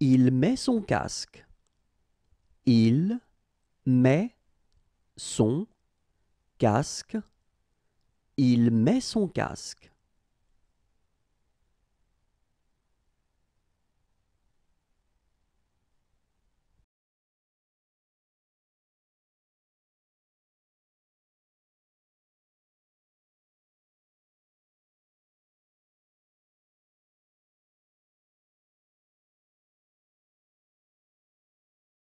Il met son casque. Il met son casque. Il met son casque.